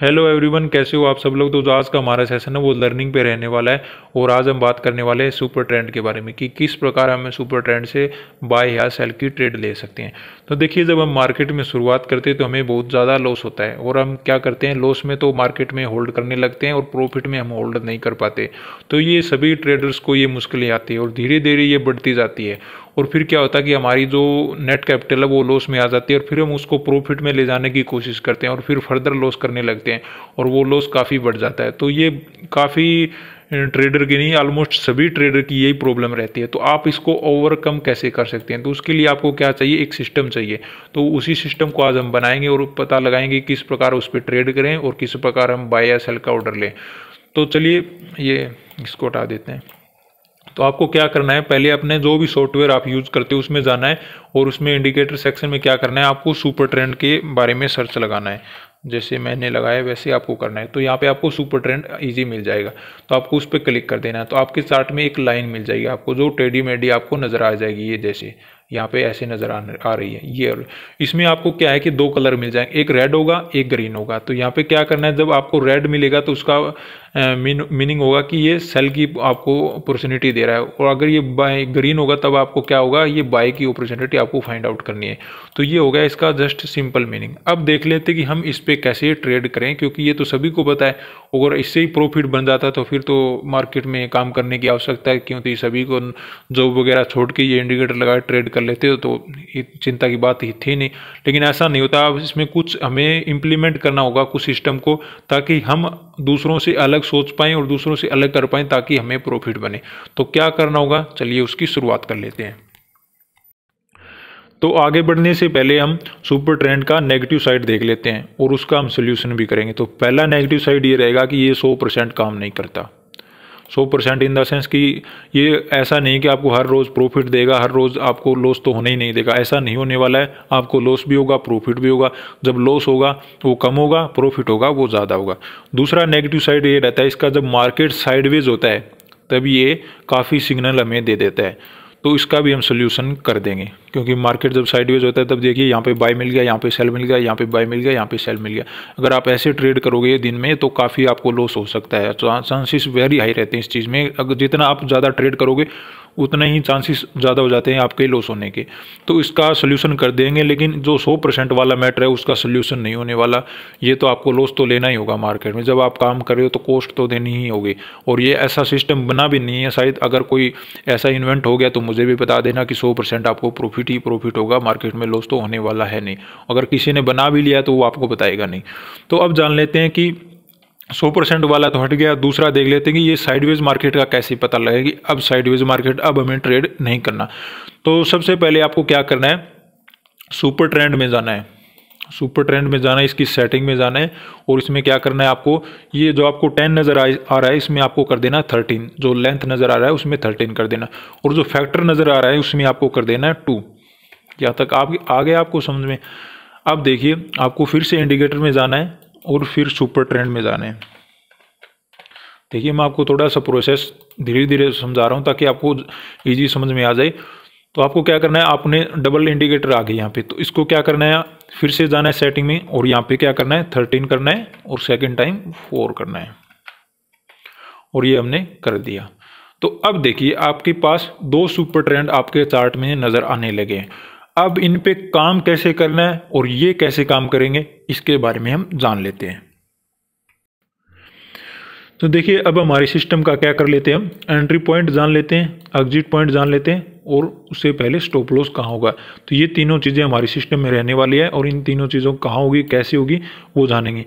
hello everyone कैसे हो आप सब लोग तो आज का हमारा सेशन है वो लर्निंग पे रहने वाला है और आज हम बात करने वाले हैं सुपर ट्रेंड के बारे में कि किस प्रकार हमें सुपर ट्रेंड से बाय या सेल की ट्रेड ले सकते हैं तो देखिए जब हम मार्केट में शुरुआत करते हैं तो हमें बहुत ज़्यादा लॉस होता है और हम क्या करते हैं लॉस में तो मार्केट में होल्ड करने लगते हैं और प्रॉफिट में हम होल्ड नहीं कर पाते तो ये सभी ट्रेडर्स को ये मुश्किलें आती है और धीरे धीरे ये बढ़ती जाती है और फिर क्या होता है कि हमारी जो नेट कैपिटल है वो लॉस में आ जाती है और फिर हम उसको प्रॉफिट में ले जाने की कोशिश करते हैं और फिर फर्दर लॉस करने लगते हैं और वो लॉस काफ़ी बढ़ जाता है तो ये काफ़ी ट्रेडर की नहीं ऑलमोस्ट सभी ट्रेडर की यही प्रॉब्लम रहती है तो आप इसको ओवरकम कैसे कर सकते हैं तो उसके लिए आपको क्या चाहिए एक सिस्टम चाहिए तो उसी सिस्टम को आज हम बनाएंगे और पता लगाएंगे किस प्रकार उस पर ट्रेड करें और किस प्रकार हम बाय या सेल का ऑर्डर लें तो चलिए ये इसको हटा देते हैं तो आपको क्या करना है पहले अपने जो भी सॉफ्टवेयर आप यूज़ करते हो उसमें जाना है और उसमें इंडिकेटर सेक्शन में क्या करना है आपको सुपर ट्रेंड के बारे में सर्च लगाना है जैसे मैंने लगाया वैसे आपको करना है तो यहाँ पे आपको सुपर ट्रेंड इजी मिल जाएगा तो आपको उस पर क्लिक कर देना है तो आपके चार्ट में एक लाइन मिल जाएगी आपको जो टेडी मेडी आपको नज़र आ जाएगी ये जैसे यहाँ पे ऐसे नज़र आ, आ रही है ये इसमें आपको क्या है कि दो कलर मिल जाएंगे एक रेड होगा एक ग्रीन होगा तो यहाँ पे क्या करना है जब आपको रेड मिलेगा तो उसका मीनिंग होगा कि ये सेल की आपको अपॉर्चुनिटी दे रहा है और अगर ये बाय ग्रीन होगा तब आपको क्या होगा ये बाय की अपॉर्चुनिटी आपको फाइंड आउट करनी है तो ये हो गया इसका जस्ट सिंपल मीनिंग अब देख लेते कि हम इस पर कैसे ट्रेड करें क्योंकि ये तो सभी को पता है अगर इससे ही प्रॉफिट बन जाता तो फिर तो मार्केट में काम करने की आवश्यकता है क्योंकि सभी को जॉब वगैरह छोड़ के ये इंडिकेटर लगा ट्रेड कर लेते हो तो चिंता की बात ही थी नहीं लेकिन ऐसा नहीं होता अब इसमें कुछ हमें इम्प्लीमेंट करना होगा कुछ सिस्टम को ताकि हम दूसरों से अलग सोच पाएँ और दूसरों से अलग कर पाएँ ताकि हमें प्रॉफिट बने तो क्या करना होगा चलिए उसकी शुरुआत कर लेते हैं तो आगे बढ़ने से पहले हम सुपर ट्रेंड का नेगेटिव साइड देख लेते हैं और उसका हम सोल्यूशन भी करेंगे तो पहला नेगेटिव साइड ये रहेगा कि ये 100 परसेंट काम नहीं करता सौ परसेंट इन द सेंस कि ये ऐसा नहीं कि आपको हर रोज़ प्रॉफिट देगा हर रोज़ आपको लॉस तो होने ही नहीं देगा ऐसा नहीं होने वाला है आपको लॉस भी होगा प्रॉफिट भी होगा जब लॉस होगा वो कम होगा प्रॉफिट होगा वो ज़्यादा होगा दूसरा नेगेटिव साइड ये रहता है इसका जब मार्केट साइडवेज होता है तब ये काफ़ी सिग्नल हमें दे देता है तो इसका भी हम सोल्यूशन कर देंगे क्योंकि मार्केट जब साइडवेज होता है तब देखिए यहाँ पे बाय मिल गया यहाँ पे सेल मिल गया यहाँ पे बाय मिल गया यहाँ पे सेल मिल गया अगर आप ऐसे ट्रेड करोगे दिन में तो काफ़ी आपको लॉस हो सकता है चांसेस वेरी हाई रहते हैं इस चीज़ में अगर जितना आप ज़्यादा ट्रेड करोगे उतने ही चांसेस ज़्यादा हो जाते हैं आपके लॉस होने के तो इसका सोल्यूशन कर देंगे लेकिन जो सौ परसेंट वाला मैटर है उसका सोल्यूशन नहीं होने वाला ये तो आपको लॉस तो लेना ही होगा मार्केट में जब आप काम कर रहे हो तो कॉस्ट तो देनी ही होगी और ये ऐसा सिस्टम बना भी नहीं है शायद अगर कोई ऐसा इन्वेंट हो गया तो मुझे भी बता देना कि सौ परसेंट आपको प्रॉफिट ही प्रॉफिट होगा मार्केट में लॉस तो होने वाला है नहीं अगर किसी ने बना भी लिया तो वो आपको बताएगा नहीं तो अब जान लेते हैं कि सौ परसेंट वाला तो हट गया दूसरा देख लेते हैं कि ये साइडवेज मार्केट का कैसे पता लगेगी अब साइडवेज मार्केट अब हमें ट्रेड नहीं करना तो सबसे पहले आपको क्या करना है सुपर ट्रेंड में जाना है सुपर ट्रेंड में जाना है इसकी सेटिंग में जाना है और इसमें क्या करना है आपको ये जो आपको टेन नज़र आ रहा है इसमें आपको कर देना थर्टीन जो लेंथ नज़र आ रहा है उसमें थर्टीन कर देना और जो फैक्टर नज़र आ रहा है उसमें आपको कर देना है टू यहाँ तक आप आ आपको समझ में अब देखिए आपको फिर से इंडिकेटर में जाना है और फिर सुपर ट्रेंड में जाना है देखिए मैं आपको थोड़ा सा प्रोसेस धीरे धीरे समझा रहा हूँ ताकि आपको ईजी समझ में आ जाए तो आपको क्या करना है आपने डबल इंडिकेटर आ गए यहाँ पे तो इसको क्या करना है फिर से जाना है सेटिंग में और यहाँ पे क्या करना है थर्टीन करना है और सेकंड टाइम फोर करना है और ये हमने कर दिया तो अब देखिए आपके पास दो सुपर ट्रेंड आपके चार्ट में नज़र आने लगे हैं अब इन पे काम कैसे करना है और ये कैसे काम करेंगे इसके बारे में हम जान लेते हैं तो देखिए अब हमारे सिस्टम का क्या कर लेते हैं हम एंट्री पॉइंट जान लेते हैं एग्जिट पॉइंट जान लेते हैं और उससे पहले स्टॉप लॉस कहाँ होगा तो ये तीनों चीज़ें हमारे सिस्टम में रहने वाली है और इन तीनों चीज़ों कहाँ होगी कैसे होगी वो जानेंगे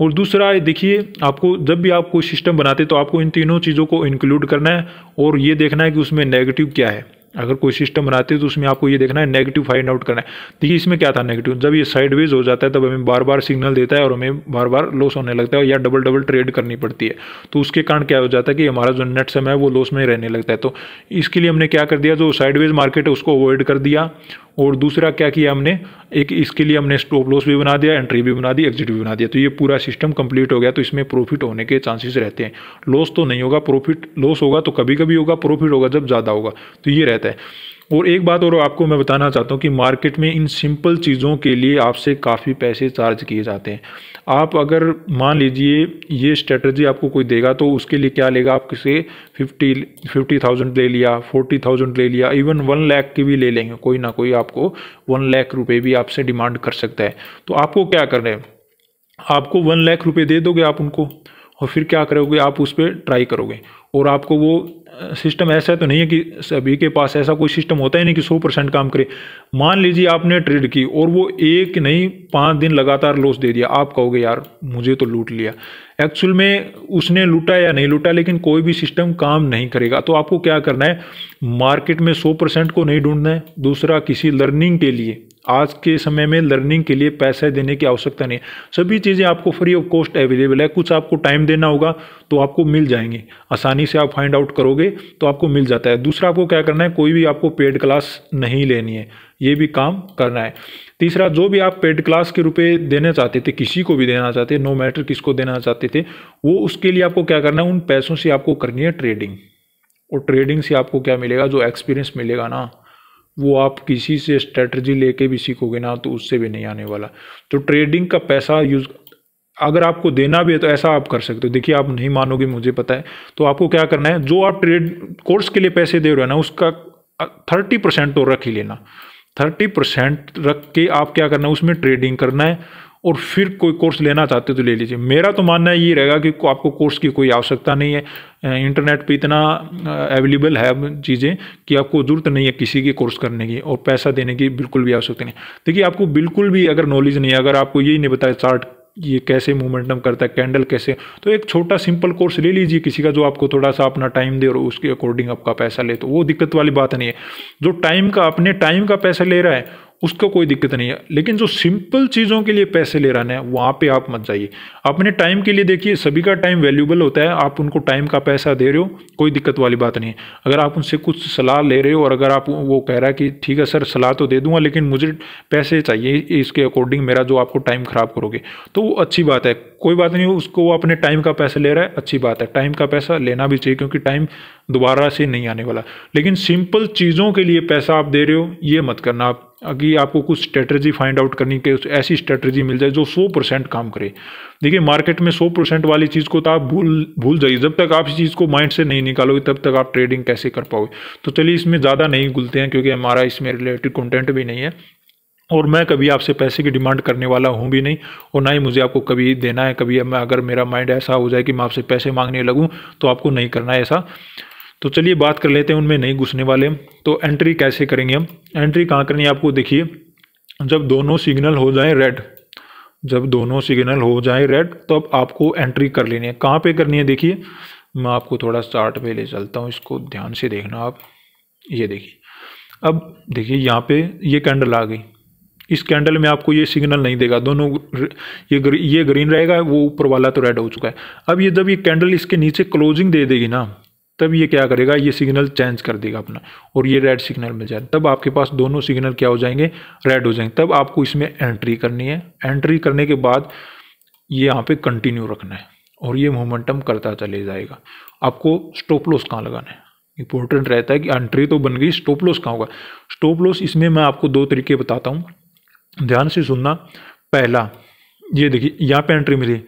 और दूसरा देखिए आपको जब भी आप कोई सिस्टम बनाते तो आपको इन तीनों चीज़ों को इंक्लूड करना है और ये देखना है कि उसमें नेगेटिव क्या है अगर कोई सिस्टम बनाते हैं तो उसमें आपको ये देखना है नेगेटिव फाइंड आउट करना है देखिए इसमें क्या था नेगेटिव जब ये साइडवेज हो जाता है तब हमें बार बार सिग्नल देता है और हमें बार बार लॉस होने लगता है या डबल डबल ट्रेड करनी पड़ती है तो उसके कारण क्या हो जाता है कि हमारा जो नेट समय है वो लॉस में रहने लगता है तो इसके लिए हमने क्या कर दिया जो साइडवेज मार्केट है उसको अवॉइड कर दिया और दूसरा क्या किया हमने एक इसके लिए हमने स्टॉप लॉस भी बना दिया एंट्री भी बना दी एग्जिट भी बना दिया तो ये पूरा सिस्टम कंप्लीट हो गया तो इसमें प्रॉफिट होने के चांसेस रहते हैं लॉस तो नहीं होगा प्रॉफिट लॉस होगा तो कभी कभी होगा प्रॉफिट होगा जब ज़्यादा होगा तो ये रहता है है और एक बात और आपको मैं बताना चाहता हूँ कि मार्केट में इन सिंपल चीज़ों के लिए आपसे काफ़ी पैसे चार्ज किए जाते हैं आप अगर मान लीजिए ये स्ट्रेटजी आपको कोई देगा तो उसके लिए क्या लेगा आप किसे फिफ्टी फिफ्टी थाउजेंड ले लिया फोर्टी थाउजेंड ले लिया इवन वन लैख की भी ले लेंगे कोई ना कोई आपको वन लाख रुपये भी आपसे डिमांड कर सकता है तो आपको क्या करना है आपको वन लाख रुपये दे दोगे आप उनको और फिर क्या करोगे आप उस पर ट्राई करोगे और आपको वो सिस्टम ऐसा तो नहीं है कि सभी के पास ऐसा कोई सिस्टम होता ही नहीं कि सौ परसेंट काम करे मान लीजिए आपने ट्रेड की और वो एक नहीं पाँच दिन लगातार लॉस दे दिया आप कहोगे यार मुझे तो लूट लिया एक्चुअल में उसने लूटा या नहीं लूटा लेकिन कोई भी सिस्टम काम नहीं करेगा तो आपको क्या करना है मार्केट में सौ परसेंट को नहीं ढूंढना है दूसरा किसी लर्निंग के लिए आज के समय में लर्निंग के लिए पैसे देने की आवश्यकता नहीं सभी चीज़ें आपको फ्री ऑफ कॉस्ट अवेलेबल है कुछ आपको टाइम देना होगा तो आपको मिल जाएंगे आसानी से आप फाइंड आउट करोगे तो आपको मिल जाता है दूसरा आपको क्या करना है कोई भी आपको पेड क्लास नहीं लेनी है ये भी काम करना है तीसरा जो भी आप पेड क्लास के रूपये देना चाहते थे किसी को भी देना चाहते नो मैटर किसको देना चाहते थे वो उसके लिए आपको क्या करना है उन पैसों से आपको करनी है ट्रेडिंग और ट्रेडिंग से आपको क्या मिलेगा जो एक्सपीरियंस मिलेगा ना वो आप किसी से स्ट्रेटजी लेके भी सीखोगे ना तो उससे भी नहीं आने वाला तो ट्रेडिंग का पैसा यूज़ अगर आपको देना भी है तो ऐसा आप कर सकते हो देखिए आप नहीं मानोगे मुझे पता है तो आपको क्या करना है जो आप ट्रेड कोर्स के लिए पैसे दे रहे हो ना उसका थर्टी परसेंट तो रख ही लेना थर्टी परसेंट रख के आप क्या करना है उसमें ट्रेडिंग करना है और फिर कोई कोर्स लेना चाहते तो ले लीजिए मेरा तो मानना ये रहेगा कि आपको कोर्स की कोई आवश्यकता नहीं है इंटरनेट पे इतना अवेलेबल है चीज़ें कि आपको ज़रूरत नहीं है किसी के कोर्स करने की और पैसा देने की बिल्कुल भी आवश्यकता नहीं देखिए आपको बिल्कुल भी अगर नॉलेज नहीं है अगर आपको यही नहीं बताया चार्ट ये कैसे मोमेंटम करता है कैंडल कैसे तो एक छोटा सिंपल कोर्स ले लीजिए किसी का जो आपको थोड़ा सा अपना टाइम दे और उसके अकॉर्डिंग आपका पैसा ले तो वो दिक्कत वाली बात नहीं है जो टाइम का अपने टाइम का पैसा ले रहा है उसका कोई दिक्कत नहीं है लेकिन जो सिंपल चीज़ों के लिए पैसे ले रहने हैं वहाँ पे आप मत जाइए अपने टाइम के लिए देखिए सभी का टाइम वैल्यूबल होता है आप उनको टाइम का पैसा दे रहे हो कोई दिक्कत वाली बात नहीं है अगर आप उनसे कुछ सलाह ले रहे हो और अगर आप वो कह रहा है कि ठीक है सर सलाह तो दे दूंगा लेकिन मुझे पैसे चाहिए इसके अकॉर्डिंग मेरा जो आपको टाइम ख़राब करोगे तो वो अच्छी बात है कोई बात नहीं उसको वो अपने टाइम का पैसा ले रहा है अच्छी बात है टाइम का पैसा लेना भी चाहिए क्योंकि टाइम दोबारा से नहीं आने वाला लेकिन सिंपल चीज़ों के लिए पैसा आप दे रहे हो ये मत करना आप कि आपको कुछ स्ट्रेटजी फाइंड आउट करनी के ऐसी स्ट्रेटजी मिल जाए जो सौ परसेंट काम करे देखिए मार्केट में सौ परसेंट वाली चीज़ को तो आप भूल भूल जाइए जब तक आप इस चीज़ को माइंड से नहीं निकालोगे तब तक आप ट्रेडिंग कैसे कर पाओगे तो चलिए इसमें ज़्यादा नहीं घुलते हैं क्योंकि हमारा इसमें रिलेटेड कॉन्टेंट भी नहीं है और मैं कभी आपसे पैसे की डिमांड करने वाला हूँ भी नहीं और ना ही मुझे आपको कभी देना है कभी मैं अगर मेरा माइंड ऐसा हो जाए कि मैं आपसे पैसे मांगने लगूँ तो आपको नहीं करना है ऐसा तो चलिए बात कर लेते हैं उनमें नहीं घुसने वाले तो एंट्री कैसे करेंगे हम एंट्री कहाँ करनी है आपको देखिए जब दोनों सिग्नल हो जाए रेड जब दोनों सिग्नल हो जाए रेड तो अब आपको एंट्री कर लेनी है कहाँ पे करनी है देखिए मैं आपको थोड़ा स्टार्ट पे ले चलता हूँ इसको ध्यान से देखना आप ये देखिए अब देखिए यहाँ पे ये कैंडल आ गई इस कैंडल में आपको ये सिग्नल नहीं देगा दोनों ये ये ग्रीन रहेगा वो ऊपर वाला तो रेड हो चुका है अब ये जब ये कैंडल इसके नीचे क्लोजिंग दे देगी ना तब ये क्या करेगा ये सिग्नल चेंज कर देगा अपना और ये रेड सिग्नल मिल जाए तब आपके पास दोनों सिग्नल क्या हो जाएंगे रेड हो जाएंगे तब आपको इसमें एंट्री करनी है एंट्री करने के बाद ये यहाँ पे कंटिन्यू रखना है और ये मोमेंटम करता चले जाएगा आपको स्टॉप लॉस कहाँ लगाना है इंपॉर्टेंट रहता है कि एंट्री तो बन गई स्टॉप लॉस कहाँ होगा स्टॉप लॉस इसमें मैं आपको दो तरीके बताता हूँ ध्यान से सुनना पहला ये देखिए यहाँ पे एंट्री मिली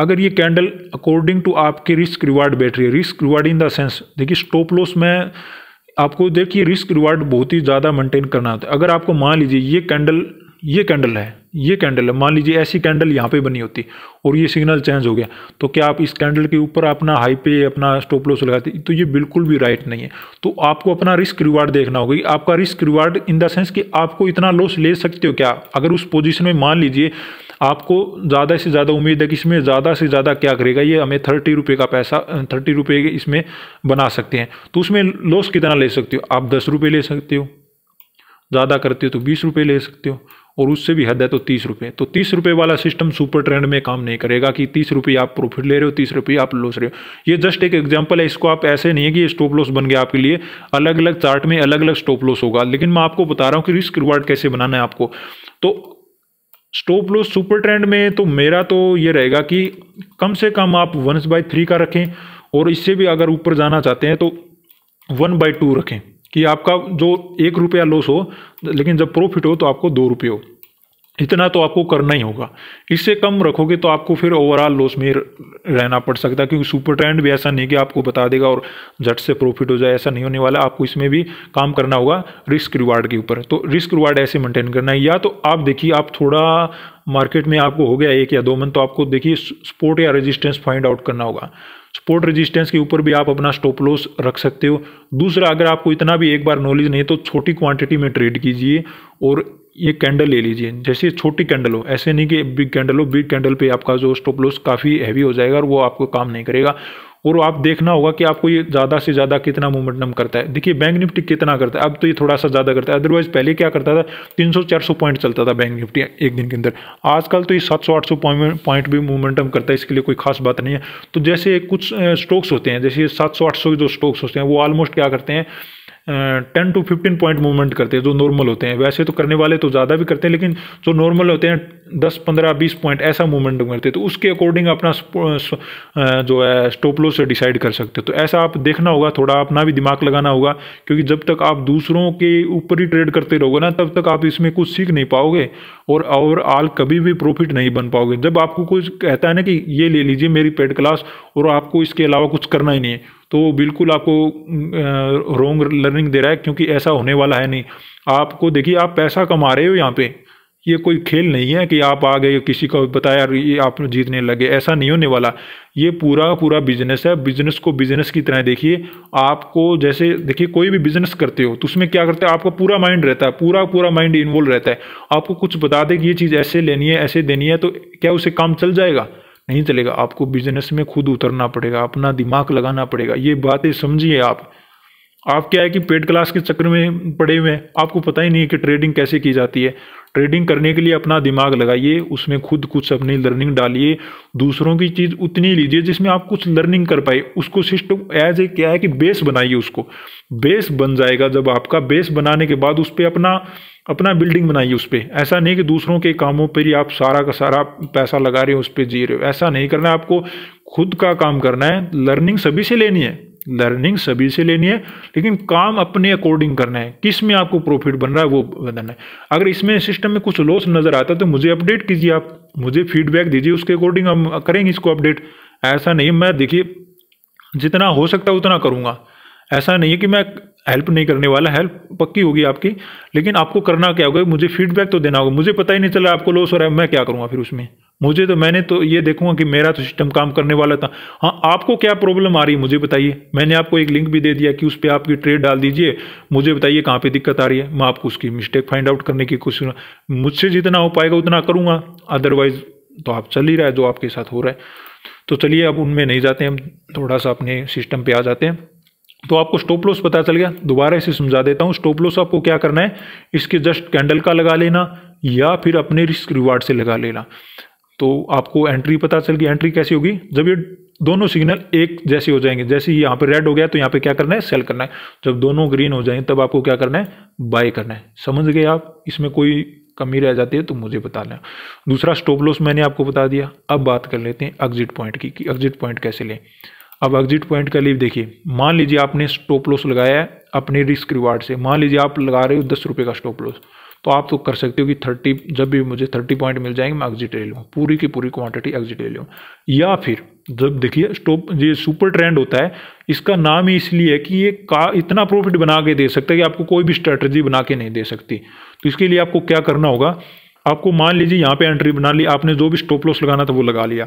अगर ये कैंडल अकॉर्डिंग टू आपके रिस्क रिवार्ड बैठ रही है risk reward in the sense देखिए स्टॉप लॉस में आपको देखिए रिस्क रिवार्ड बहुत ही ज़्यादा मेंटेन करना होता है अगर आपको मान लीजिए ये कैंडल ये कैंडल है ये कैंडल है मान लीजिए ऐसी कैंडल यहाँ पे बनी होती और ये सिग्नल चेंज हो गया तो क्या आप इस कैंडल के ऊपर अपना हाई पे अपना स्टॉप लॉस लगाते तो ये बिल्कुल भी राइट नहीं है तो आपको अपना रिस्क रिवार्ड देखना होगा आपका risk reward in the sense कि आपको इतना लॉस ले सकते हो क्या अगर उस पोजिशन में मान लीजिए आपको ज़्यादा से ज़्यादा उम्मीद है कि इसमें ज़्यादा से ज़्यादा क्या करेगा ये हमें थर्टी रुपये का पैसा थर्टी रुपये इसमें बना सकते हैं तो उसमें लॉस कितना ले सकते हो आप दस रुपये ले सकते हो ज़्यादा करते हो तो बीस रुपये ले सकते हो और उससे भी हद है तो तीस रुपये तो तीस रुपये वाला सिस्टम सुपर ट्रेंड में काम नहीं करेगा कि तीस रुपये आप प्रॉफिट ले रहे हो तीस रुपये आप लॉस रहे हो ये जस्ट एक एग्जांपल है इसको आप ऐसे नहीं है कि ये स्टॉप लॉस बन गया आपके लिए अलग अलग चार्ट में अलग अलग स्टॉप लॉस होगा लेकिन मैं आपको बता रहा हूँ कि रिस्क रिवार्ड कैसे बनाना है आपको तो स्टॉप लॉस सुपर ट्रेंड में तो मेरा तो ये रहेगा कि कम से कम आप वन बाई थ्री का रखें और इससे भी अगर ऊपर जाना चाहते हैं तो वन बाई टू रखें कि आपका जो एक रुपया लॉस हो लेकिन जब प्रॉफिट हो तो आपको दो रुपये हो इतना तो आपको करना ही होगा इससे कम रखोगे तो आपको फिर ओवरऑल लॉस में रहना पड़ सकता है क्योंकि सुपर ट्रेंड भी ऐसा नहीं कि आपको बता देगा और झट से प्रॉफिट हो जाए ऐसा नहीं होने वाला आपको इसमें भी काम करना होगा रिस्क रिवार्ड के ऊपर तो रिस्क रिवार्ड ऐसे मेंटेन करना है या तो आप देखिए आप थोड़ा मार्केट में आपको हो गया एक या दो मंथ तो आपको देखिए स्पोर्ट या रजिस्टेंस फाइंड आउट करना होगा स्पोर्ट रेजिस्टेंस के ऊपर भी आप अपना स्टॉप लॉस रख सकते हो दूसरा अगर आपको इतना भी एक बार नॉलेज नहीं तो छोटी क्वांटिटी में ट्रेड कीजिए और ये कैंडल ले लीजिए जैसे छोटी कैंडल हो ऐसे नहीं कि बिग कैंडल हो बिग कैंडल पे आपका जो स्टॉप लॉस काफ़ी हैवी हो जाएगा और वो आपको काम नहीं करेगा और आप देखना होगा कि आपको ये ज़्यादा से ज़्यादा कितना मोमेंटम करता है देखिए बैंक निफ्टी कितना करता है अब तो ये थोड़ा सा ज़्यादा करता है अदरवाइज पहले क्या करता था 300-400 पॉइंट चलता था बैंक निफ्टी एक दिन के अंदर आजकल तो ये 700-800 पॉइंट भी मोमेंटम करता है इसके लिए कोई खास बात नहीं है तो जैसे कुछ स्टॉक्स होते हैं जैसे सात सौ जो स्टॉक्स होते हैं वो ऑलमोस्ट क्या करते हैं ten to fifteen point movement करते हैं जो नॉर्मल होते हैं वैसे तो करने वाले तो ज़्यादा भी करते हैं लेकिन जो नॉर्मल होते हैं दस पंद्रह बीस पॉइंट ऐसा मूवमेंट करते हैं तो उसके अकॉर्डिंग अपना जो है स्टॉप लॉस डिसाइड कर सकते हो तो ऐसा आप देखना होगा थोड़ा अपना भी दिमाग लगाना होगा क्योंकि जब तक आप दूसरों के ऊपर ही ट्रेड करते रहोगे ना तब तक आप इसमें कुछ सीख नहीं पाओगे और ओवरऑल कभी भी प्रॉफिट नहीं बन पाओगे जब आपको कुछ कहता है ना कि ये ले लीजिए मेरी पेड क्लास और आपको इसके अलावा कुछ करना ही नहीं है तो बिल्कुल आपको रोंग लर्निंग दे रहा है क्योंकि ऐसा होने वाला है नहीं आपको देखिए आप पैसा कमा रहे हो यहाँ पे ये कोई खेल नहीं है कि आप आ गए किसी को बताया ये आप जीतने लगे ऐसा नहीं होने वाला ये पूरा पूरा बिजनेस है बिजनेस को बिजनेस की तरह देखिए आपको जैसे देखिए कोई भी बिजनेस करते हो तो उसमें क्या करते हैं आपका पूरा माइंड रहता है पूरा पूरा माइंड इन्वॉल्व रहता है आपको कुछ बता दे कि ये चीज़ ऐसे लेनी है ऐसे देनी है तो क्या उसे काम चल जाएगा नहीं चलेगा आपको बिजनेस में खुद उतरना पड़ेगा अपना दिमाग लगाना पड़ेगा ये बातें समझिए आप आप क्या है कि पेड क्लास के चक्र में पड़े हुए हैं आपको पता ही नहीं है कि ट्रेडिंग कैसे की जाती है ट्रेडिंग करने के लिए अपना दिमाग लगाइए उसमें खुद कुछ अपनी लर्निंग डालिए दूसरों की चीज़ उतनी लीजिए जिसमें आप कुछ लर्निंग कर पाए उसको सिस्टम एज ए क्या है कि बेस बनाइए उसको बेस बन जाएगा जब आपका बेस बनाने के बाद उस पर अपना अपना बिल्डिंग बनाइए उस पर ऐसा नहीं कि दूसरों के कामों पर ही आप सारा का सारा पैसा लगा रहे हो उस पर जी रहे हो ऐसा नहीं करना है आपको खुद का काम करना है लर्निंग सभी से लेनी है लर्निंग सभी से लेनी है लेकिन काम अपने अकॉर्डिंग करना है किस में आपको प्रॉफिट बन रहा है वो बनाना है अगर इसमें सिस्टम में कुछ लॉस नज़र आता है तो मुझे अपडेट कीजिए आप मुझे फीडबैक दीजिए उसके अकॉर्डिंग हम करेंगे इसको अपडेट ऐसा नहीं मैं देखिए जितना हो सकता है उतना करूँगा ऐसा नहीं है कि मैं हेल्प नहीं करने वाला हेल्प पक्की होगी आपकी लेकिन आपको करना क्या होगा मुझे फीडबैक तो देना होगा मुझे पता ही नहीं चला आपको लॉस हो रहा है मैं क्या करूँगा फिर उसमें मुझे तो मैंने तो ये देखूंगा कि मेरा तो सिस्टम काम करने वाला था हाँ आपको क्या प्रॉब्लम आ रही है मुझे बताइए मैंने आपको एक लिंक भी दे दिया कि उस पर आपकी ट्रेड डाल दीजिए मुझे बताइए कहाँ पे दिक्कत आ रही है मैं आपको उसकी मिस्टेक फाइंड आउट करने की कोशिश मुझसे जितना हो पाएगा उतना करूँगा अदरवाइज तो आप चल ही रहा है जो आपके साथ हो रहा है तो चलिए अब उनमें नहीं जाते हम थोड़ा सा अपने सिस्टम पर आ जाते हैं तो आपको स्टॉप लॉस पता चल गया दोबारा इसे समझा देता हूँ स्टॉप लॉस आपको क्या करना है इसके जस्ट कैंडल का लगा लेना या फिर अपने रिस्क रिवार्ड से लगा लेना तो आपको एंट्री पता चल गई एंट्री कैसी होगी जब ये दोनों सिग्नल एक जैसे हो जाएंगे जैसे यहाँ पे रेड हो गया तो यहाँ पे क्या करना है सेल करना है जब दोनों ग्रीन हो जाएंगे तब आपको क्या करना है बाय करना है समझ गए आप इसमें कोई कमी रह जाती है तो मुझे बता लें दूसरा स्टॉप लॉस मैंने आपको बता दिया अब बात कर लेते हैं एग्जिट पॉइंट की कि एग्जिट पॉइंट कैसे लें अब एग्जिट पॉइंट का लीव देखिए मान लीजिए आपने स्टॉप लॉस लगाया है अपने रिस्क रिवार्ड से मान लीजिए आप लगा रहे हो दस रुपये का स्टॉप लॉस तो आप तो कर सकते हो कि थर्टी जब भी मुझे थर्टी पॉइंट मिल जाएंगे मैं एग्जिट ले लूँ पूरी की पूरी क्वांटिटी एग्जिट ले लूँ या फिर जब देखिए स्टॉप ये सुपर ट्रेंड होता है इसका नाम ही इसलिए है कि ये का इतना प्रॉफिट बना के दे सकता है कि आपको कोई भी स्ट्रैटेजी बना के नहीं दे सकती तो इसके लिए आपको क्या करना होगा आपको मान लीजिए यहाँ पे एंट्री बना ली आपने जो भी स्टॉप लॉस लगाना था वो लगा लिया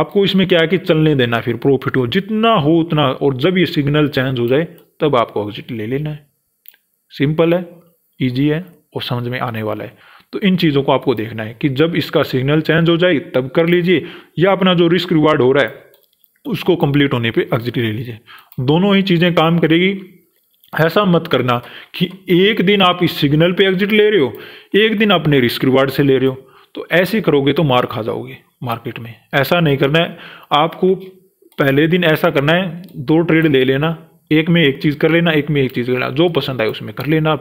आपको इसमें क्या है कि चलने देना फिर प्रॉफिट हो जितना हो उतना और जब ये सिग्नल चेंज हो जाए तब आपको एग्जिट ले लेना है सिंपल है ईजी है वो समझ में आने वाला है तो इन चीज़ों को आपको देखना है कि जब इसका सिग्नल चेंज हो जाए तब कर लीजिए या अपना जो रिस्क रिवार्ड हो रहा है तो उसको कंप्लीट होने पे एग्जिट ले लीजिए दोनों ही चीज़ें काम करेगी ऐसा मत करना कि एक दिन आप इस सिग्नल पे एग्जिट ले रहे हो एक दिन अपने रिस्क रिवार्ड से ले रहे हो तो ऐसे करोगे तो मार खा जाओगे मार्केट में ऐसा नहीं करना है आपको पहले दिन ऐसा करना है दो ट्रेड ले लेना एक में एक चीज़ कर लेना एक में एक चीज़ कर लेना जो पसंद आए उसमें कर लेना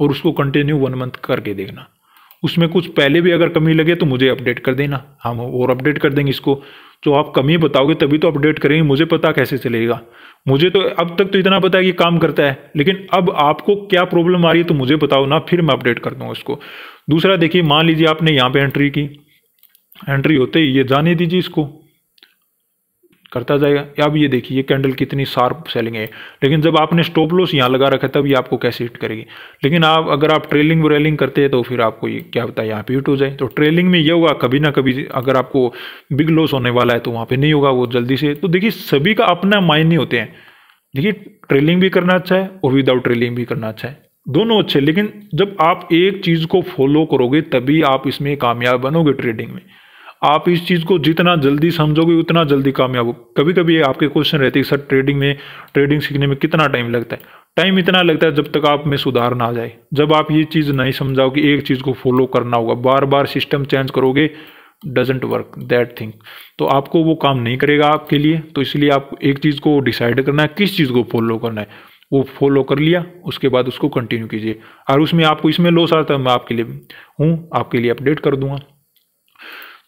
और उसको कंटिन्यू वन मंथ करके देखना उसमें कुछ पहले भी अगर कमी लगे तो मुझे अपडेट कर देना हम और अपडेट कर देंगे इसको जो आप कमी बताओगे तभी तो अपडेट करेंगे मुझे पता कैसे चलेगा मुझे तो अब तक तो इतना पता है कि काम करता है लेकिन अब आपको क्या प्रॉब्लम आ रही है तो मुझे बताओ ना फिर मैं अपडेट कर दूँगा उसको दूसरा देखिए मान लीजिए आपने यहाँ पर एंट्री की एंट्री होते ही ये जाने दीजिए इसको करता जाएगा अब ये देखिए ये कैंडल कितनी शार्प सेलिंग है लेकिन जब आपने स्टॉप लॉस यहाँ लगा रखा है तब ये आपको कैसे हिट करेगी लेकिन आप अगर आप ट्रेलिंग व्रेलिंग करते हैं तो फिर आपको ये क्या होता है यहाँ पे हिट हो जाए तो ट्रेलिंग में ये होगा कभी ना कभी अगर आपको बिग लॉस होने वाला है तो वहाँ पर नहीं होगा वो जल्दी से तो देखिए सभी का अपना माइंड नहीं होते हैं देखिए ट्रेलिंग भी करना अच्छा है और विदाउट ट्रेलिंग भी करना अच्छा है दोनों अच्छे लेकिन जब आप एक चीज़ को फॉलो करोगे तभी आप इसमें कामयाब बनोगे ट्रेडिंग में आप इस चीज़ को जितना जल्दी समझोगे उतना जल्दी कामयाब हो कभी कभी आपके क्वेश्चन रहते हैं सर ट्रेडिंग में ट्रेडिंग सीखने में कितना टाइम लगता है टाइम इतना लगता है जब तक आप में सुधार ना आ जाए जब आप ये चीज़ नहीं समझाओ कि एक चीज़ को फॉलो करना होगा बार बार सिस्टम चेंज करोगे डजेंट वर्क दैट थिंग तो आपको वो काम नहीं करेगा आपके लिए तो इसलिए आप एक चीज़ को डिसाइड करना है किस चीज़ को फॉलो करना है वो फॉलो कर लिया उसके बाद उसको कंटिन्यू कीजिए और उसमें आपको इसमें लॉस आता है मैं आपके लिए हूँ आपके लिए अपडेट कर दूंगा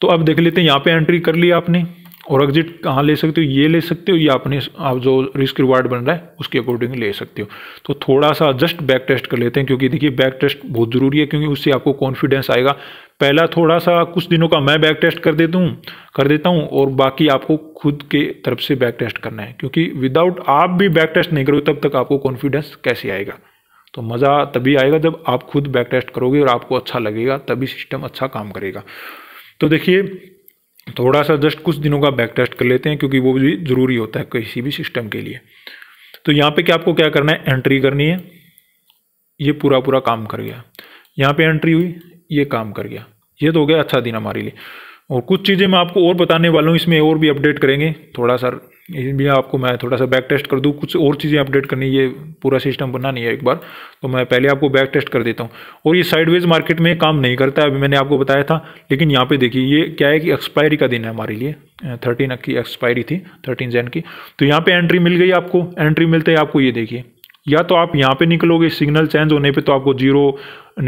तो अब देख लेते हैं यहाँ पे एंट्री कर ली आपने और एग्जिट कहाँ ले सकते हो ये ले सकते हो या अपने आप जो रिस्क रिवार्ड बन रहा है उसके अकॉर्डिंग ले सकते हो तो थोड़ा सा जस्ट बैक टेस्ट कर लेते हैं क्योंकि देखिए बैक टेस्ट बहुत ज़रूरी है क्योंकि उससे आपको कॉन्फिडेंस आएगा पहला थोड़ा सा कुछ दिनों का मैं बैक टेस्ट कर देता हूँ कर देता हूँ और बाकी आपको खुद के तरफ से बैक टेस्ट करना है क्योंकि विदाउट आप भी बैक टेस्ट नहीं करोगे तब तक आपको कॉन्फिडेंस कैसे आएगा तो मज़ा तभी आएगा जब आप खुद बैक टेस्ट करोगे और आपको अच्छा लगेगा तभी सिस्टम अच्छा काम करेगा तो देखिए थोड़ा सा जस्ट कुछ दिनों का बैक टेस्ट कर लेते हैं क्योंकि वो भी ज़रूरी होता है किसी भी सिस्टम के लिए तो यहाँ पे क्या आपको क्या करना है एंट्री करनी है ये पूरा पूरा काम कर गया यहाँ पे एंट्री हुई ये काम कर गया ये तो हो गया अच्छा दिन हमारे लिए और कुछ चीज़ें मैं आपको और बताने वाला हूँ इसमें और भी अपडेट करेंगे थोड़ा सा भी आपको मैं थोड़ा सा बैक टेस्ट कर दूँ कुछ और चीज़ें अपडेट करनी ये पूरा सिस्टम बनानी है एक बार तो मैं पहले आपको बैक टेस्ट कर देता हूँ और ये साइडवेज मार्केट में काम नहीं करता अभी मैंने आपको बताया था लेकिन यहाँ पे देखिए ये क्या है कि एक्सपायरी का दिन है हमारे लिए थर्टीन की एक्सपायरी थी थर्टीन जैन की तो यहाँ पर एंट्री मिल गई आपको एंट्री मिलते ही आपको ये देखिए या तो आप यहाँ पर निकलोगे सिग्नल चेंज होने पर तो आपको जीरो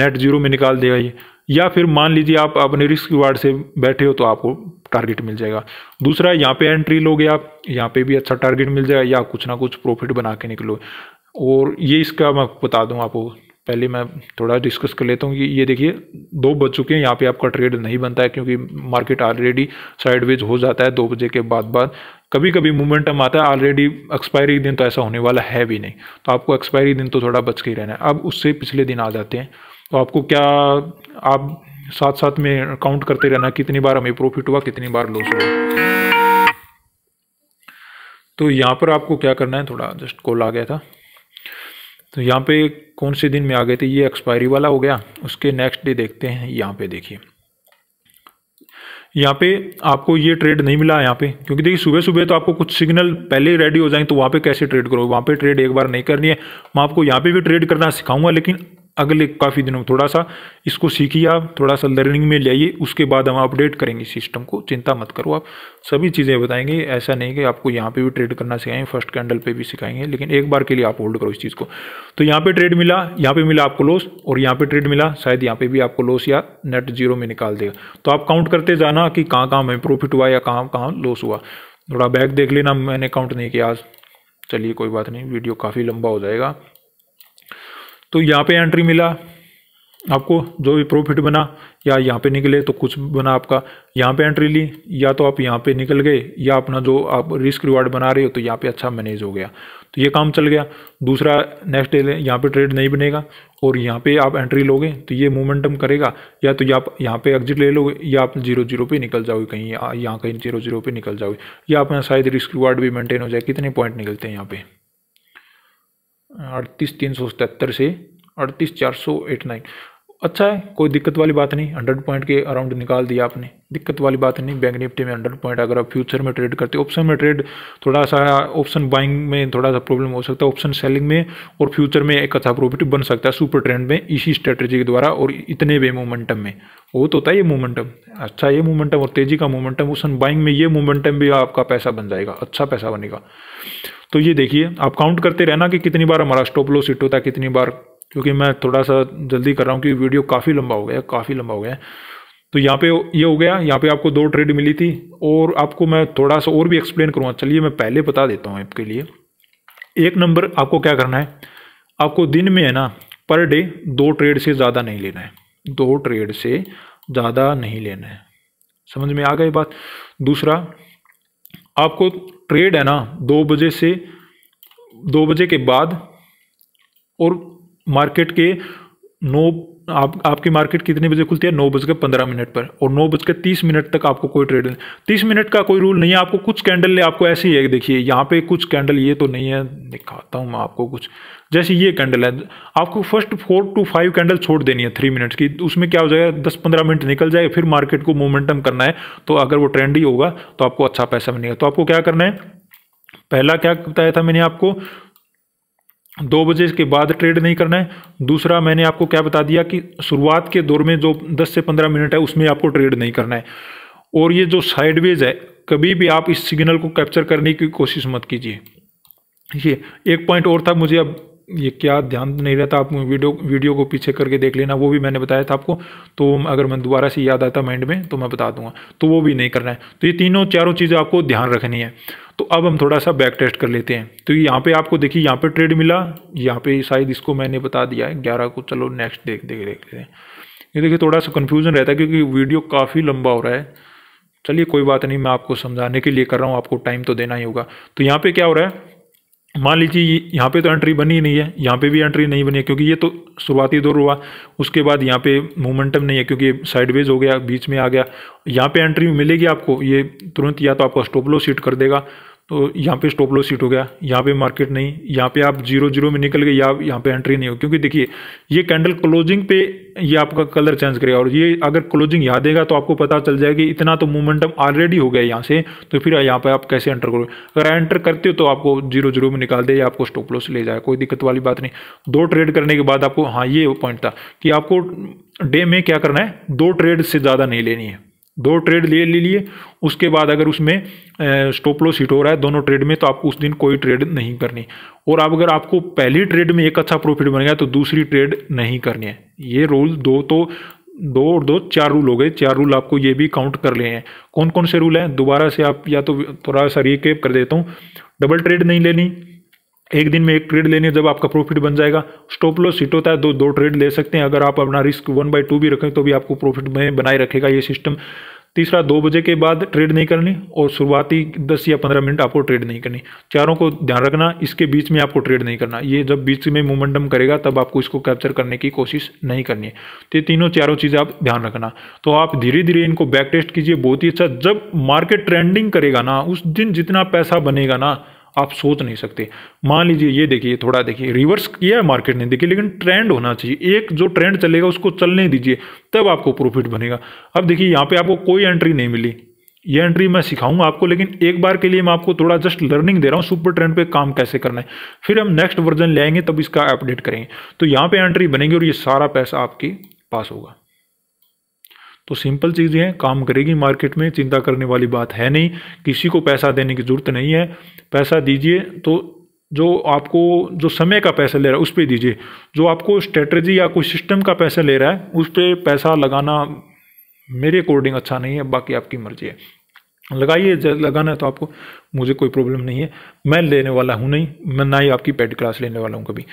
नेट जीरो में निकाल देगा ये या फिर मान लीजिए आप अपने रिस्क वार्ड से बैठे हो तो आपको टारगेट मिल जाएगा दूसरा यहाँ पे एंट्री लोगे आप यहाँ पे भी अच्छा टारगेट मिल जाएगा या कुछ ना कुछ प्रॉफिट बना के निकलो और ये इसका मैं बता दूँ आपको पहले मैं थोड़ा डिस्कस कर लेता हूँ कि ये देखिए दो बज चुके हैं यहाँ पे आपका ट्रेड नहीं बनता है क्योंकि मार्केट ऑलरेडी साइडवेज हो जाता है दो बजे के बाद बाद कभी कभी मोमेंटम आता है ऑलरेडी एक्सपायरी दिन तो ऐसा होने वाला है भी नहीं तो आपको एक्सपायरी दिन तो थोड़ा बच के ही रहना है अब उससे पिछले दिन आ जाते हैं तो आपको क्या आप साथ साथ में काउंट करते रहना कितनी बार हमें प्रॉफिट हुआ कितनी बार लॉस हुआ तो यहाँ पर आपको क्या करना है थोड़ा जस्ट कॉल आ गया था तो यहाँ पे कौन से दिन में आ गए थे ये एक्सपायरी वाला हो गया उसके नेक्स्ट डे देखते हैं यहाँ पे देखिए यहाँ पे आपको ये ट्रेड नहीं मिला यहाँ पे क्योंकि देखिए सुबह सुबह तो आपको कुछ सिग्नल पहले ही रेडी हो जाएंगे तो वहाँ पे कैसे ट्रेड करोगे वहाँ पे ट्रेड एक बार नहीं करनी है मैं आपको यहाँ पे भी ट्रेड करना सिखाऊंगा लेकिन अगले काफ़ी दिनों में थोड़ा सा इसको सीखिए आप थोड़ा सा लर्निंग में ले आइए उसके बाद हम अपडेट करेंगे सिस्टम को चिंता मत करो आप सभी चीज़ें बताएंगे ऐसा नहीं कि आपको यहाँ पे भी ट्रेड करना सिखाएंगे फर्स्ट कैंडल पे भी सिखाएंगे लेकिन एक बार के लिए आप होल्ड करो इस चीज़ को तो यहाँ पर ट्रेड मिला यहाँ पर मिला आपको लॉस और यहाँ पर ट्रेड मिला शायद यहाँ पर भी आपको लॉस या नेट जीरो में निकाल देगा तो आप काउंट करते जाना कि कहाँ कहाँ में प्रॉफिट हुआ या कहाँ कहाँ लॉस हुआ थोड़ा बैक देख लेना मैंने काउंट नहीं किया आज चलिए कोई बात नहीं वीडियो काफ़ी लंबा हो जाएगा तो यहाँ पे एंट्री मिला आपको जो भी प्रॉफिट बना या यहाँ पे निकले तो कुछ बना आपका यहाँ पे एंट्री ली या तो आप यहाँ पे निकल गए या अपना जो आप रिस्क रिवार्ड बना रहे हो तो यहाँ पे अच्छा मैनेज हो गया तो ये काम चल गया दूसरा नेक्स्ट डे यहाँ पे ट्रेड नहीं बनेगा और यहाँ पे आप एंट्री लोगे तो ये मोमेंटम करेगा या तो आप यहाँ पे एग्जिट ले लोगे या आप जीरो जीरो पे निकल जाओगे कहीं यहाँ कहीं जीरो जीरो पे निकल जाओगे या अपना शायद रिस्क रिवार्ड भी मेंटेन हो जाए कितने पॉइंट निकलते हैं यहाँ पे अड़तीस तीन सौ सतहत्तर से अड़तीस चार सौ एट नाइन अच्छा है कोई दिक्कत वाली बात नहीं हंड्रेड पॉइंट के अराउंड निकाल दिया आपने दिक्कत वाली बात नहीं बैंक निफ्टी में हंड्रेड पॉइंट अगर आप फ्यूचर में ट्रेड करते ऑप्शन में ट्रेड थोड़ा सा ऑप्शन बाइंग में थोड़ा सा प्रॉब्लम हो सकता है ऑप्शन सेलिंग में और फ्यूचर में एक अच्छा प्रॉफिट बन सकता है सुपर ट्रेंड में इसी स्ट्रेटेजी के द्वारा और इतने वे मोमेंटम में वो तो होता है ये मोमेंटम अच्छा ये मोमेंटम और तेजी का मोमेंटम ऑप्शन बाइंग में ये मोमेंटम भी आपका पैसा बन जाएगा अच्छा पैसा बनेगा तो ये देखिए आप काउंट करते रहना कि कितनी बार हमारा स्टॉप लॉस हिट होता है कितनी बार क्योंकि मैं थोड़ा सा जल्दी कर रहा हूँ कि वीडियो काफ़ी लंबा हो गया काफ़ी लंबा हो गया तो यहाँ पे ये हो गया यहाँ पे आपको दो ट्रेड मिली थी और आपको मैं थोड़ा सा और भी एक्सप्लेन करूँगा चलिए मैं पहले बता देता हूँ आपके लिए एक नंबर आपको क्या करना है आपको दिन में है ना पर डे दो ट्रेड से ज़्यादा नहीं लेना है दो ट्रेड से ज़्यादा नहीं लेना है समझ में आ गई बात दूसरा आपको ट्रेड है ना दो बजे से दो बजे के बाद और मार्केट के नौ आप आपकी मार्केट कितने बजे खुलती है नौ बजकर पंद्रह मिनट पर और नौ बजकर तीस मिनट तक आपको कोई ट्रेड तीस मिनट का कोई रूल नहीं है आपको कुछ कैंडल ले आपको ऐसे ही है देखिए यहाँ पे कुछ कैंडल ये तो नहीं है दिखाता हूँ मैं आपको कुछ जैसे ये कैंडल है आपको first four to five candle छोड़ देनी है थ्री मिनट्स की उसमें क्या हो जाएगा दस पंद्रह मिनट निकल जाएगा फिर मार्केट को मोमेंटम करना है तो अगर वो ट्रेंड ही होगा तो आपको अच्छा पैसा मिलेगा तो आपको क्या करना है पहला क्या बताया था मैंने आपको दो बजे के बाद ट्रेड नहीं करना है दूसरा मैंने आपको क्या बता दिया कि शुरुआत के दौर में जो 10 से 15 मिनट है उसमें आपको ट्रेड नहीं करना है और ये जो साइडवेज है कभी भी आप इस सिग्नल को कैप्चर करने की कोशिश मत कीजिए ये एक पॉइंट और था मुझे अब ये क्या ध्यान नहीं रहता आप वीडियो वीडियो को पीछे करके देख लेना वो भी मैंने बताया था आपको तो अगर मैं दोबारा से याद आता माइंड में तो मैं बता दूंगा तो वो भी नहीं करना है तो ये तीनों चारों चीज़ें आपको ध्यान रखनी है तो अब हम थोड़ा सा बैक टेस्ट कर लेते हैं तो यहाँ पे आपको देखिए यहाँ पे ट्रेड मिला यहाँ पे शायद इसको मैंने बता दिया है ग्यारह को चलो नेक्स्ट देख देख देख लेते हैं ये देखिए थोड़ा सा कन्फ्यूज़न रहता है क्योंकि वीडियो काफ़ी लंबा हो रहा है चलिए कोई बात नहीं मैं आपको समझाने के लिए कर रहा हूँ आपको टाइम तो देना ही होगा तो यहाँ पर क्या हो रहा है मान लीजिए यहाँ पे तो एंट्री बनी नहीं है यहाँ पे भी एंट्री नहीं बनी है क्योंकि ये तो शुरुआती दौर हुआ उसके बाद यहाँ पे मोमेंटम नहीं है क्योंकि साइडवेज हो गया बीच में आ गया यहाँ पे एंट्री मिलेगी आपको ये तुरंत या तो आपका स्टोपलो सीट कर देगा तो यहाँ पे स्टॉप लॉस सीट हो गया यहाँ पे मार्केट नहीं यहाँ पे आप जीरो जीरो में निकल गए या यहाँ पे एंट्री नहीं हो क्योंकि देखिए ये कैंडल क्लोजिंग पे ये आपका कलर चेंज करेगा और ये अगर क्लोजिंग यहाँ देगा तो आपको पता चल जाएगा कि इतना तो मोमेंटम ऑलरेडी हो गया यहाँ से तो फिर यहाँ पर आप कैसे एंटर करोगे अगर एंटर करते हो तो आपको जीरो जीरो में निकाल दे या आपको स्टॉप लॉस ले जाए कोई दिक्कत वाली बात नहीं दो ट्रेड करने के बाद आपको हाँ ये पॉइंट था कि आपको डे में क्या करना है दो ट्रेड से ज़्यादा नहीं लेनी है दो ट्रेड ले ले लिए उसके बाद अगर उसमें स्टॉप लॉस हिट हो रहा है दोनों ट्रेड में तो आपको उस दिन कोई ट्रेड नहीं करनी और अब अगर आपको पहली ट्रेड में एक अच्छा प्रॉफिट बन गया तो दूसरी ट्रेड नहीं करनी है ये रूल दो तो दो और दो चार रूल हो गए चार रूल आपको ये भी काउंट कर ले हैं कौन कौन से रूल हैं दोबारा से आप या तो थोड़ा सा रिकेप कर देता हूँ डबल ट्रेड नहीं लेनी एक दिन में एक ट्रेड लेने जब आपका प्रॉफिट बन जाएगा स्टॉप लॉस हिट होता है दो दो ट्रेड ले सकते हैं अगर आप अपना रिस्क वन बाई टू भी रखें तो भी आपको प्रॉफिट में बनाए रखेगा ये सिस्टम तीसरा दो बजे के बाद ट्रेड नहीं करनी और शुरुआती दस या पंद्रह मिनट आपको ट्रेड नहीं करनी चारों को ध्यान रखना इसके बीच में आपको ट्रेड नहीं करना ये जब बीच में मोमेंटम करेगा तब आपको इसको कैप्चर करने की कोशिश नहीं करनी है तो ये तीनों चारों चीज़ें आप ध्यान रखना तो आप धीरे धीरे इनको बैक टेस्ट कीजिए बहुत ही अच्छा जब मार्केट ट्रेंडिंग करेगा ना उस दिन जितना पैसा बनेगा ना आप सोच नहीं सकते मान लीजिए ये देखिए थोड़ा देखिए रिवर्स किया है मार्केट ने देखिए लेकिन ट्रेंड होना चाहिए एक जो ट्रेंड चलेगा उसको चलने दीजिए तब आपको प्रॉफिट बनेगा अब देखिए यहाँ पे आपको कोई एंट्री नहीं मिली ये एंट्री मैं सिखाऊंगा आपको लेकिन एक बार के लिए मैं आपको थोड़ा जस्ट लर्निंग दे रहा हूँ सुपर ट्रेंड पे काम कैसे करना है फिर हम नेक्स्ट वर्जन ले आएंगे तब इसका अपडेट करेंगे तो यहाँ पे एंट्री बनेगी और ये सारा पैसा आपके पास होगा तो सिंपल चीज़ हैं काम करेगी मार्केट में चिंता करने वाली बात है नहीं किसी को पैसा देने की जरूरत नहीं है पैसा दीजिए तो जो आपको जो समय का पैसा ले रहा है उस पर दीजिए जो आपको स्ट्रेटजी या कोई सिस्टम का पैसा ले रहा है उस पर पैसा लगाना मेरे अकॉर्डिंग अच्छा नहीं है बाकी आपकी मर्जी है लगाइए लगाना है तो आपको मुझे कोई प्रॉब्लम नहीं है मैं लेने वाला हूँ नहीं मैं ना ही आपकी पेड क्लास लेने वाला हूँ कभी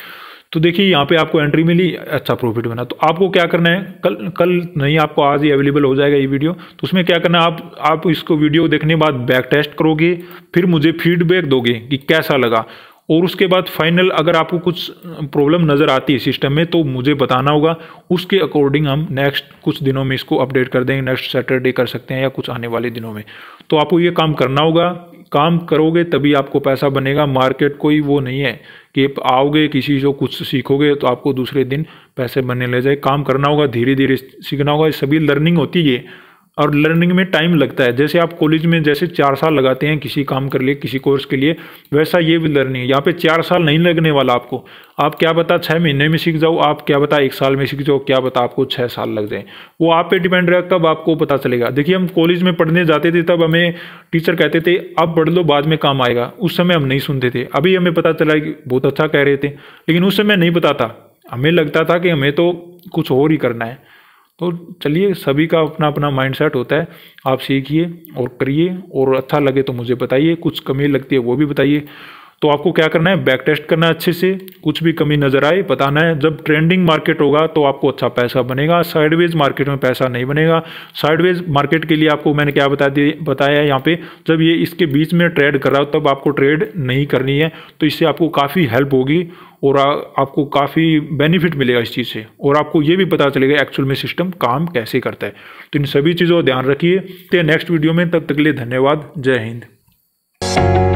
तो देखिए यहाँ पे आपको एंट्री मिली अच्छा प्रॉफिट बना तो आपको क्या करना है कल कल नहीं आपको आज ही अवेलेबल हो जाएगा ये वीडियो तो उसमें क्या करना है आप आप इसको वीडियो देखने बाद बैक टेस्ट करोगे फिर मुझे फीडबैक दोगे कि कैसा लगा और उसके बाद फाइनल अगर आपको कुछ प्रॉब्लम नज़र आती है सिस्टम में तो मुझे बताना होगा उसके अकॉर्डिंग हम नेक्स्ट कुछ दिनों में इसको अपडेट कर देंगे नेक्स्ट सैटरडे कर सकते हैं या कुछ आने वाले दिनों में तो आपको ये काम करना होगा काम करोगे तभी आपको पैसा बनेगा मार्केट कोई वो नहीं है कि आओगे किसी से कुछ सीखोगे तो आपको दूसरे दिन पैसे बनने ले जाए काम करना होगा धीरे धीरे सीखना होगा सभी लर्निंग होती है और लर्निंग में टाइम लगता है जैसे आप कॉलेज में जैसे चार साल लगाते हैं किसी काम कर लिए किसी कोर्स के लिए वैसा ये भी लर्निंग है यहाँ पे चार साल नहीं लगने वाला आपको आप क्या बता छः महीने में सीख जाओ आप क्या बता एक साल में सीख जाओ क्या बता आपको छः साल लग जाए वो आप पे डिपेंड रहेगा तब आपको पता चलेगा देखिए हम कॉलेज में पढ़ने जाते थे तब हमें टीचर कहते थे अब पढ़ लो बाद में काम आएगा उस समय हम नहीं सुनते थे अभी हमें पता चला कि बहुत अच्छा कह रहे थे लेकिन उस समय नहीं पता था हमें लगता था कि हमें तो कुछ और ही करना है तो चलिए सभी का अपना अपना माइंडसेट होता है आप सीखिए और करिए और अच्छा लगे तो मुझे बताइए कुछ कमी लगती है वो भी बताइए तो आपको क्या करना है बैक टेस्ट करना है अच्छे से कुछ भी कमी नज़र आए बताना है जब ट्रेंडिंग मार्केट होगा तो आपको अच्छा पैसा बनेगा साइडवेज मार्केट में पैसा नहीं बनेगा साइडवेज मार्केट के लिए आपको मैंने क्या बता दिया बताया यहाँ पे जब ये इसके बीच में ट्रेड कर रहा हो तब आपको ट्रेड नहीं करनी है तो इससे आपको काफ़ी हेल्प होगी और आ, आपको काफ़ी बेनिफिट मिलेगा इस चीज़ से और आपको ये भी पता चलेगा एक्चुअल में सिस्टम काम कैसे करता है तो इन सभी चीज़ों का ध्यान रखिए तो नेक्स्ट वीडियो में तब तक के लिए धन्यवाद जय हिंद